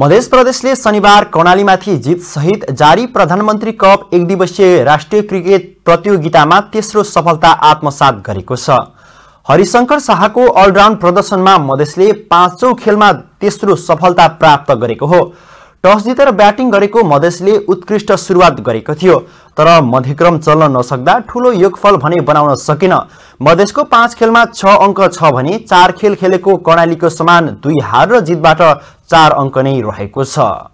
मध्य प्रदेशले शनिबार कर्णालीमाथि जितसहित जारी प्रधानमन्त्री कप एक दिवसीय राष्ट्रिय क्रिकेट प्रतियोगितामा तेस्रो सफलता आत्मसात गरेको छ हरिशङ्कर शाहको अलराउन्ड प्रदर्शनमा मधेसले पाँचौँ खेलमा तेस्रो सफलता प्राप्त गरेको हो टस जितेर ब्याटिङ गरेको मधेसले उत्कृष्ट सुरुवात गरेको थियो तर मध्यक्रम चल्न नसक्दा ठुलो योगफल भने बनाउन सकेन मधेसको पाँच खेलमा छ अङ्क छ भने चार खेल खेलेको कर्णालीको समान दुई हार र जितबाट चार अङ्क नै रहेको छ